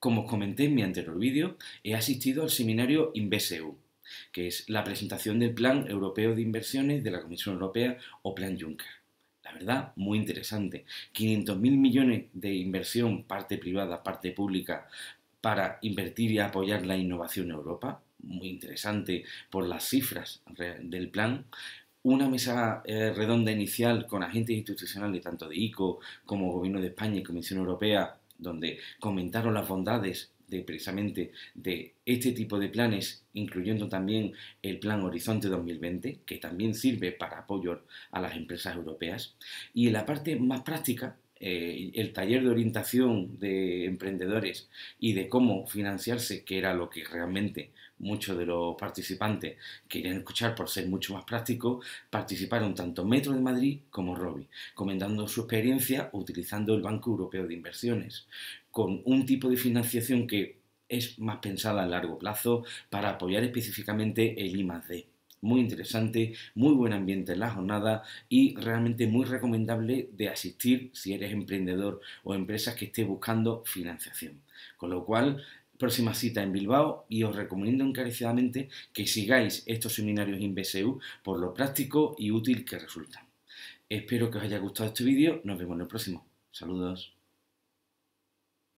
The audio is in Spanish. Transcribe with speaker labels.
Speaker 1: Como comenté en mi anterior vídeo, he asistido al seminario InvestEU, que es la presentación del Plan Europeo de Inversiones de la Comisión Europea o Plan Juncker. La verdad, muy interesante. 500.000 millones de inversión, parte privada, parte pública, para invertir y apoyar la innovación en Europa. Muy interesante por las cifras del plan una mesa eh, redonda inicial con agentes institucionales tanto de ICO como Gobierno de España y Comisión Europea donde comentaron las bondades precisamente de este tipo de planes, incluyendo también el plan Horizonte 2020, que también sirve para apoyo a las empresas europeas. Y en la parte más práctica, eh, el taller de orientación de emprendedores y de cómo financiarse, que era lo que realmente muchos de los participantes querían escuchar por ser mucho más práctico participaron tanto Metro de Madrid como Robi, comentando su experiencia utilizando el Banco Europeo de Inversiones, con un tipo de financiación que es más pensada a largo plazo para apoyar específicamente el I+.D muy interesante, muy buen ambiente en la jornada y realmente muy recomendable de asistir si eres emprendedor o empresas que esté buscando financiación. Con lo cual, próxima cita en Bilbao y os recomiendo encarecidamente que sigáis estos seminarios BSU por lo práctico y útil que resultan. Espero que os haya gustado este vídeo, nos vemos en el próximo. Saludos.